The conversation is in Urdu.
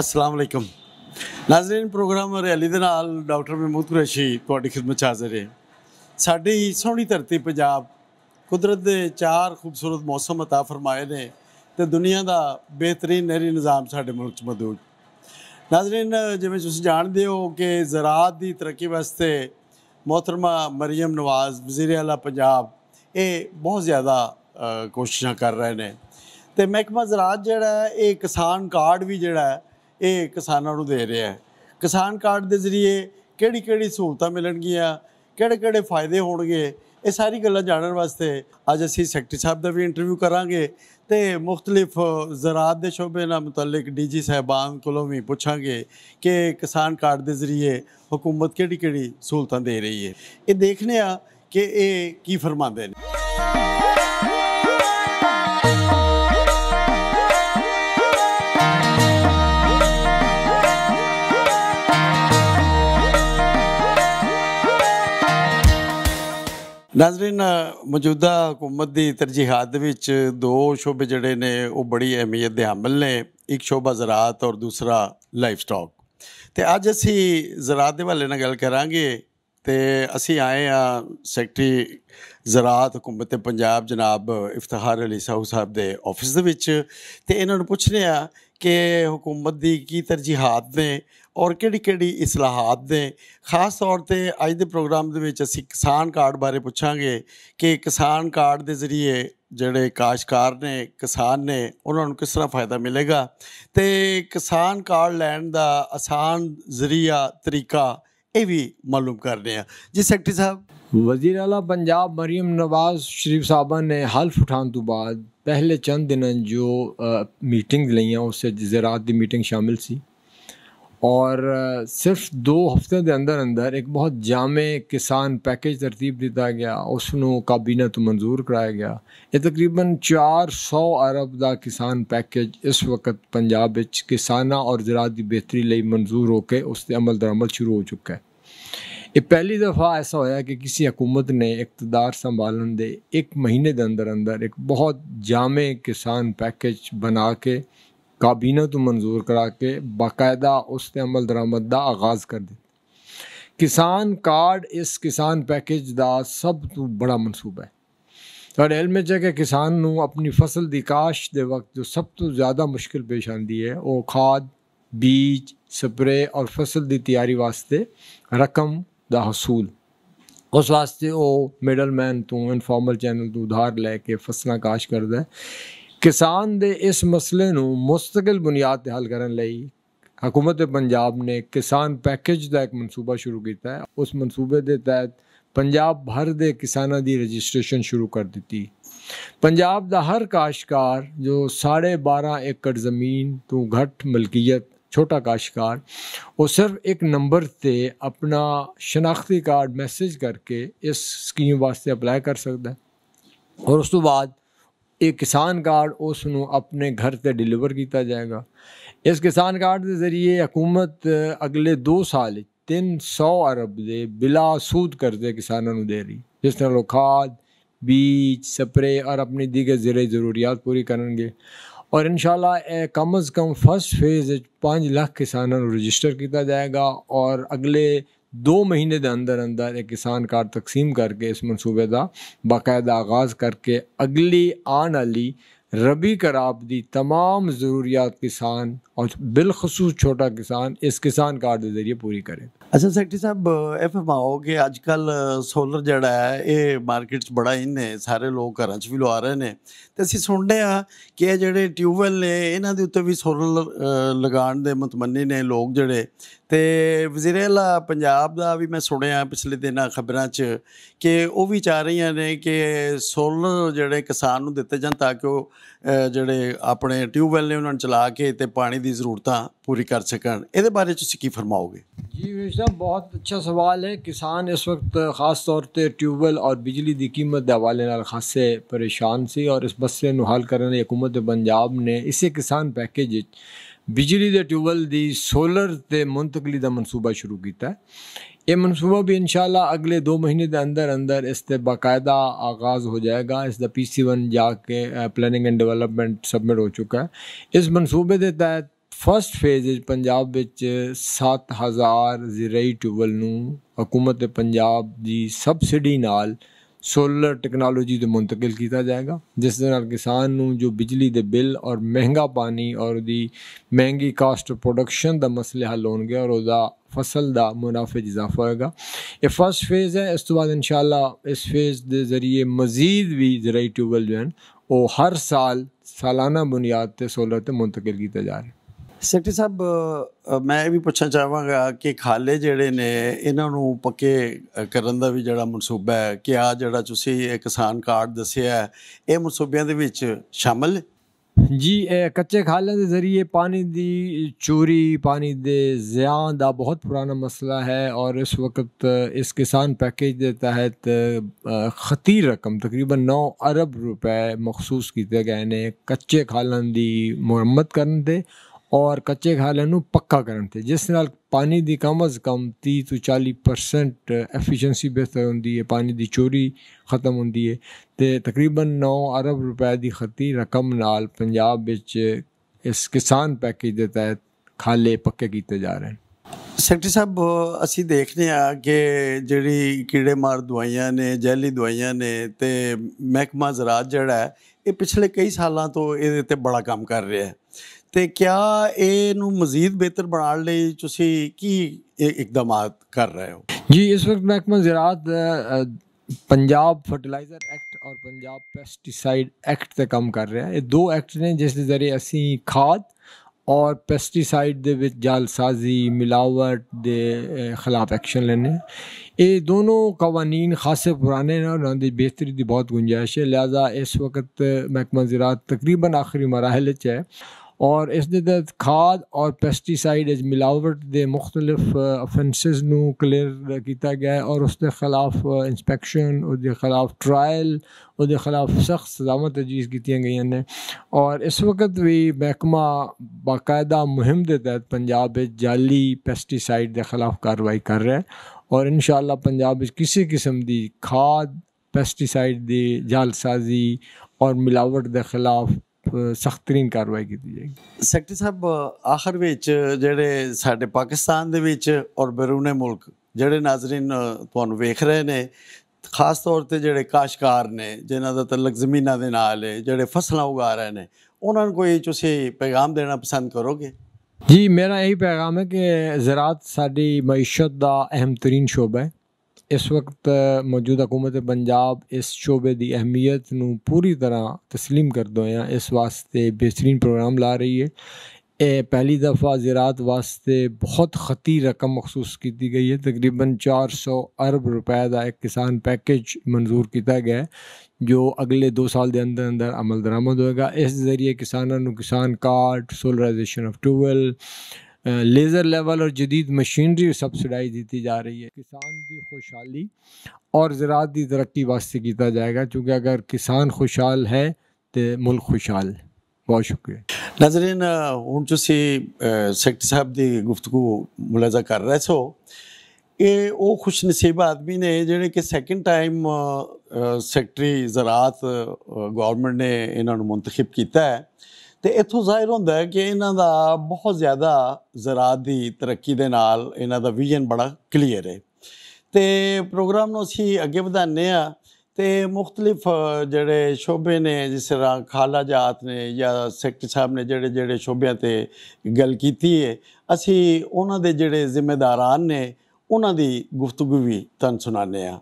السلام علیکم ناظرین پروگرام ریلی دال ڈاکٹر محمود قریشی تاریخ خدمت حاضر ہے ساری سونی ترتی پنجاب قدرت دے چار خوبصورت موسم عطا فرمائے نے تے دنیا دا بہترین نہری نظام سارے ملک موجود ناظرین جی جانتے ہو کہ زراعت دی ترقی واسطے محترمہ مریم نواز وزیر اعلیٰ پنجاب اے بہت زیادہ کوششیں کر رہے ہیں تے محکمہ زراعت جسان کارڈ بھی جڑا ہے ਇਹ ਕਿਸਾਨਾਂ ਨੂੰ ਦੇ ਰਿਹਾ ਹੈ ਕਿਸਾਨ ਕਾਰਡ ਦੇ ਜ਼ਰੀਏ ਕਿਹੜੀ ਕਿਹੜੀ ਸਹੂਲਤਾਂ ਮਿਲਣਗੀਆਂ ਕਿਹੜੇ ਕਿਹੜੇ ਫਾਇਦੇ ਹੋਣਗੇ ਇਹ ਸਾਰੀ ਗੱਲਾਂ ਜਾਣਨ ਵਾਸਤੇ ਅੱਜ ਅਸੀਂ ਸੈਕਟਰੀ ਸਾਹਿਬ ਦਾ ਵੀ ਇੰਟਰਵਿਊ ਕਰਾਂਗੇ ਤੇ ਮੁxtਲਿਫ ਜ਼ਰਾਤ ਦੇ ਸ਼ੋਬੇ ਨਾਲ ਮੁਤਲਕ ਡੀਜੀ ਸਹਿਬਾਨ ਕੋਲੋਂ ਵੀ ਪੁੱਛਾਂਗੇ ਕਿ ਕਿਸਾਨ ਕਾਰਡ ਦੇ ਜ਼ਰੀਏ ਹਕੂਮਤ ਕਿਹੜੀ ਕਿਹੜੀ ਸਹੂਲਤਾਂ ਦੇ ਰਹੀ ਹੈ ਇਹ ਦੇਖਨੇ ਆ ਕਿ ਇਹ ਕੀ ਫਰਮਾਉਂਦੇ ਨੇ ਨਾਜ਼ਰੀਨ ਮੌਜੂਦਾ ਹਕੂਮਤ ਦੀ ਤਰਜੀਹਾਂ ਦੇ ਵਿੱਚ ਦੋ ਸ਼ੋਬੇ ਜਿਹੜੇ ਨੇ ਉਹ ਬੜੀ ਅਹਿਮੀਅਤ ਦੇ ਹਾਮਲ ਨੇ ਇੱਕ ਸ਼ੋਬਾ ਜ਼ਰਾਤ ਔਰ ਦੂਸਰਾ ਲਾਈਫ ਸਟਾਕ ਤੇ ਅੱਜ ਅਸੀਂ ਜ਼ਰਾਤ ਦੇ ਹਵਾਲੇ ਨਾਲ ਗੱਲ ਕਰਾਂਗੇ ਤੇ ਅਸੀਂ ਆਏ ਆ ਸੈਕਟਰੀ ਜ਼ਰਾਤ ਹਕੂਮਤ ਪੰਜਾਬ ਜਨਾਬ ਇਫਤਖਾਰ ਅਲੀ ਸਾਹੂ ਸਾਹਿਬ ਦੇ ਆਫਿਸ ਦੇ ਵਿੱਚ ਤੇ ਇਹਨਾਂ ਨੂੰ ਪੁੱਛਨੇ ਆ ਕਿ ਹਕੂਮਤ ਦੀ ਕੀ ਤਰਜੀਹਾਂ ਨੇ ਔਰ ਕਿਹੜੀ ਕਿਹੜੀ ਇਸਲਾਹਾਂ ਨੇ ਖਾਸ ਤੌਰ ਤੇ ਅੱਜ ਦੇ ਪ੍ਰੋਗਰਾਮ ਦੇ ਵਿੱਚ ਅਸੀਂ ਕਿਸਾਨ ਕਾਰਡ ਬਾਰੇ ਪੁੱਛਾਂਗੇ ਕਿ ਕਿਸਾਨ ਕਾਰਡ ਦੇ ਜ਼ਰੀਏ ਜਿਹੜੇ ਕਾਸ਼ਕਾਰ ਨੇ ਕਿਸਾਨ ਨੇ ਉਹਨਾਂ ਨੂੰ ਕਿਸ ਤਰ੍ਹਾਂ ਫਾਇਦਾ ਮਿਲੇਗਾ ਤੇ ਕਿਸਾਨ ਕਾਰਡ ਲੈਣ ਦਾ ਆਸਾਨ ਜ਼ਰੀਆ ਤਰੀਕਾ ਇਹ ਵੀ ਮਾਲੂਮ ਕਰਦੇ ਆ ਜੀ ਸੈਕਟਰੀ ਸਾਹਿਬ وزیر اعلیٰ پنجاب مریم نواز شریف صاحبہ نے حلف اٹھان تو بعد پہلے چند دنوں جو میٹنگ ہیں اس سے زراعت دی میٹنگ شامل سی اور صرف دو ہفتے دے اندر اندر ایک بہت جامع کسان پیکج ترتیب دیتا گیا اس کو کابینہ تو منظور کرایا گیا یہ تقریباً چار سو ارب دا کسان پیکج اس وقت پنجاب کسانہ اور زراعت دی بہتری لئی منظور ہو کے دے عمل درعمل شروع ہو چکا ہے یہ پہلی دفعہ ایسا ہویا کہ کسی حکومت نے اقتدار سنبھالن دے ایک مہینے دے اندر اندر ایک بہت جامع کسان پیکج بنا کے کابینہ تو منظور کرا کے باقاعدہ اس عمل درآمد دا آغاز کر کسان کارڈ اس کسان پیکج دا سب تو بڑا منصوبہ ہے اور علم کہ نو اپنی فصل دی کاشت دے وقت جو سب تو زیادہ مشکل پیش آتی ہے وہ کھاد بیج سپرے اور فصل دی تیاری واسطے رقم دا حصول اس واسطے وہ مڈل مین تو انفارمل چینل تو ادھار لے کے فصلہ کاش کر دے کسان دے اس مسئلے نو مستقل بنیاد حل کرن لئی حکومت پنجاب نے کسان پیکج دا ایک منصوبہ شروع کیتا ہے اس منصوبے دے تحت پنجاب بھر دے کسانہ دی رجسٹریشن شروع کر دیتی پنجاب دا ہر کاشکار جو ساڑھے بارہ اکڑ زمین تو گھٹ ملکیت چھوٹا کاشکار وہ صرف ایک نمبر سے اپنا شناختی کارڈ میسج کر کے اس سکیم واسطے اپلائی کر سکتا ہے اور اس تو بعد ایک کسان کارڈ اس گھر سے ڈیلیور کیتا جائے گا اس کسان کارڈ کے ذریعے حکومت اگلے دو سال تین سو ارب سود کرتے کسانوں دے رہی جس طرح کھاد بیج سپرے اور اپنی دیگر زیر ضروریات پوری کرنگے اور انشاءاللہ کم از کم فرسٹ فیز پانچ لاکھ کسانوں رجسٹر کیا جائے گا اور اگلے دو مہینے دے اندر اندر ایک کسان کارڈ تقسیم کر کے اس منصوبے دا باقاعدہ آغاز کر کے اگلی آن والی ربی کراب کی تمام ضروریات کسان اور بالخصوص چھوٹا کسان اس کسان کارڈ کے ذریعے پوری کرے اچھا سیکٹری صاحب یہ فرماؤ کہ کل سولر جڑا ہے یہ مارکیٹ بڑا ہی نے سارے لوگ گھران بھی لوا رہے ہیں تو اسی سننے ہاں کہ جڑے ٹیوب ویل نے یہاں کے اتنے بھی سولر لگان دے متمنی نے لوگ جڑے ਤੇ ਵਜ਼ੀਰ ਪੰਜਾਬ ਦਾ ਵੀ تو وزیر اعلیٰ پنجاب بھی میں سنیا پچھلے دن خبریں چاہ رہی ہیں نے کہ سولر جڑے کسانوں دیتے جان تاکہ وہ جڑے اپنے ٹیوب ویل نے انہوں نے چلا کے پانی کی ضرورتیں پوری کر سکے کی فرماؤ گے جی ویسا بہت اچھا سوال ہے کسان اس وقت خاص طور سے ٹیوب ویل اور بجلی کی قیمت کے حوالے نال خاصے پریشان سے اور اس مسئلے کو حل کرنے حکومت پنجاب نے اسی کسان پیکج بجلی ٹیوب ویل دی سولر سے منتقلی کا منصوبہ شروع کیا یہ منصوبہ بھی ان شاء اللہ اگلے دو مہینے کے اندر اندر اسے باقاعدہ آغاز ہو جائے گا اس کا پی سی ون جا کے پلیننگ اینڈ ڈوبلپمنٹ سبمٹ ہو چکا ہے اس منصوبے کے تحت فسٹ فیز سات ہزار زیرعی ٹیوب ویلوں حکومت پنجاب سبسڈی نال سولر ٹیکنالوجی کے منتقل کیتا جائے گا جس دن کسان کسانوں جو بجلی دے بل اور مہنگا پانی اور دی مہنگی کاسٹ پروڈکشن دا مسئلہ حل ہون گیا اور دا فصل دا منافع اضافہ ہوئے گا یہ فرسٹ فیز ہے اس تو بعد انشاءاللہ اس فیز دے ذریعے مزید بھی ذریعی ٹیوبل جو ہیں وہ ہر سال سالانہ بنیاد تے سولر تے منتقل کیتا جا رہا ہے سیکٹری صاحب میں بھی پوچھنا چاہوں گا کہ کھالے جڑے نے انہوں نے پکے کرنے کا بھی جڑا منصوبہ ہے کیا ایک کسان کارڈ دسیا دے منصوبے شامل جی کچے کھالے دے ذریعے پانی دی چوری پانی دے زیان دا بہت پرانا مسئلہ ہے اور اس وقت اس کسان پیکج دے تحت خطیر رقم تقریباً نو ارب روپے مخصوص کیتے گئے کچے خالہ کی مرمت دے ਔਰ ਕੱਚੇ ਖਾਲਿਆਂ ਨੂੰ ਪੱਕਾ ਕਰਨ ਤੇ ਜਿਸ ਨਾਲ ਪਾਣੀ ਦੀ ਕਮ ਅਜ਼ ਕਮ 30 ਤੋਂ 40% ਐਫੀਸ਼ੀਐਂਸੀ ਬਿਹਤਰ ਹੁੰਦੀ ਹੈ ਪਾਣੀ ਦੀ ਚੋਰੀ ਖਤਮ ਹੁੰਦੀ ਹੈ ਤੇ ਤਕਰੀਬਨ 9 ਅਰਬ ਰੁਪਏ ਦੀ ਖਤੀ ਰਕਮ ਨਾਲ ਪੰਜਾਬ ਵਿੱਚ ਇਸ ਕਿਸਾਨ ਪੈਕੇਜ ਦੇ ਤਹਿਤ ਖਾਲੇ ਪੱਕੇ ਕੀਤੇ ਜਾ ਰਹੇ ਹਨ ਸੈਕਟਰੀ ਸਾਹਿਬ ਅਸੀਂ ਦੇਖਦੇ ਆ ਕਿ ਜਿਹੜੀ ਕੀੜੇ ਮਾਰ ਦਵਾਈਆਂ ਨੇ ਜੈਲੀ ਦਵਾਈਆਂ ਨੇ ਤੇ ਮਹਿਕਮਾ ਜ਼ਰਾਤ ਜਿਹੜਾ ਹੈ ਇਹ ਪਿਛਲੇ ਕਈ ਸਾਲਾਂ ਤੋਂ ਇਹਦੇ ਤੇ ਬੜਾ ਕੰਮ ਕਰ ਰਿਹਾ ਹੈ کیا یہ مزید بہتر بنا لی اقدامات کر رہے ہو جی اس وقت محکمہ پنجاب فرٹیلائزر ایکٹ اور پنجاب پیسٹیسائڈ ایکٹ تے کم کر رہا ہے یہ دو ایکٹ نے جس کے ذریعے اسی کھاد اور پیسٹیسائڈ جال سازی ملاوٹ دے خلاف ایکشن لینے یہ دونوں قوانین خاصے پرانے نے اور بہتری دی بہت گنجائش ہے لہٰذا اس وقت محکمہ زیاد تقریباً آخری مراحل سے ہے اور اس دے تحت کھاد اور پیسٹیسائڈ ایج ملاوٹ دے مختلف افنسز نو کلیئر کیتا گیا ہے اور اس دے خلاف انسپیکشن اس دے خلاف ٹرائل اس دے خلاف سخت سزاوت تجویز کی گئی نے اور اس وقت بھی محکمہ باقاعدہ مہم دے تحت پنجاب جعلی پیسٹیسائڈ دے خلاف کاروائی کر رہا ہے اور انشاءاللہ پنجاب کسی قسم دی کھاد پیسٹیسائڈ دی جال سازی اور ملاوٹ دے خلاف سخت سخترین کاروائی کی جائے گی سیکٹری صاحب آخر وڈے پاکستان کے اور بیرونے ملک جڑے ناظرین تو خاص طور پہ جڑے کاشکار نے جنہ کا تعلق زمین جہاں فصلیں اگا رہے ہیں انہوں کو یہ تھی پیغام دینا پسند کرو گے جی میرا یہی پیغام ہے کہ زراعت ساری معیشت کا اہم ترین شعبہ ہے اس وقت موجود حکومت پنجاب اس شعبے دی اہمیت نو پوری طرح تسلیم کر دو ہاں اس واسطے بہترین پروگرام لا رہی ہے پہلی دفعہ زیراعت واسطے بہت خطی رقم مخصوص کی گئی ہے تقریباً چار سو ارب روپے کا ایک کسان پیکج منظور کیتا گیا ہے جو اگلے دو سال دے اندر اندر عمل درآمد ہوئے گا اس ذریعے کسانوں کسان کارڈ سولرائزیشن آف ٹویل لیزر لیول اور جدید مشینری سبسڈائی دیتی جا رہی ہے کسان کی خوشحالی اور زراعت کی ترقی واسطے کیا جائے گا چونکہ اگر کسان خوشحال ہے تو ملک خوشحال بہت شکریہ ناظرین ہوں تھی سیکٹر صاحب کی گفتگو ملاحظہ کر رہے سو یہ وہ خوش نصیب آدمی نے جہاں کہ سیکنڈ ٹائم سیکٹری زراعت گورنمنٹ نے نے منتخب کیا ਤੇ ਇੱਥੋਂ ਜ਼ਾਹਿਰ ਹੁੰਦਾ ਹੈ ਕਿ ਇਹਨਾਂ ਦਾ ਬਹੁਤ ਜ਼ਿਆਦਾ ਜ਼ਰਾਤ ਦੀ ਤਰੱਕੀ ਦੇ ਨਾਲ ਇਹਨਾਂ ਦਾ ਵਿਜ਼ਨ ਬੜਾ ਕਲੀਅਰ ਹੈ ਤੇ ਪ੍ਰੋਗਰਾਮ ਨੂੰ ਅਸੀਂ ਅੱਗੇ ਵਧਾਉਂਦੇ ਆ ਤੇ ਮੁxtਲਿਫ ਜਿਹੜੇ ਸ਼ੋਬੇ ਨੇ ਜਿਸ ਤਰ੍ਹਾਂ ਖਾਲਾ ਜਾਤ ਨੇ ਜਾਂ ਸੈਕਟਰੀ ਸਾਹਿਬ ਨੇ ਜਿਹੜੇ ਜਿਹੜੇ ਸ਼ੋਬਿਆਂ ਤੇ ਗੱਲ ਕੀਤੀ ਹੈ ਅਸੀਂ ਉਹਨਾਂ ਦੇ ਜਿਹੜੇ ਜ਼ਿੰਮੇਦਾਰਾਂ ਨੇ ਉਹਨਾਂ ਦੀ ਗੁਫ਼ਤਗੂ ਵੀ ਤੁਹਾਨੂੰ ਸੁਣਾਉਂਦੇ ਆ